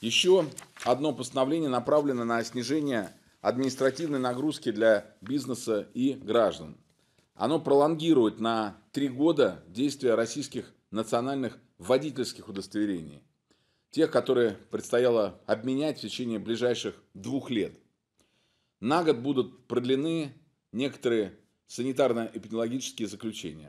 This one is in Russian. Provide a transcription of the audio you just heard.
Еще одно постановление направлено на снижение административной нагрузки для бизнеса и граждан. Оно пролонгирует на три года действие российских национальных водительских удостоверений, тех, которые предстояло обменять в течение ближайших двух лет. На год будут продлены некоторые санитарно-эпидемиологические заключения.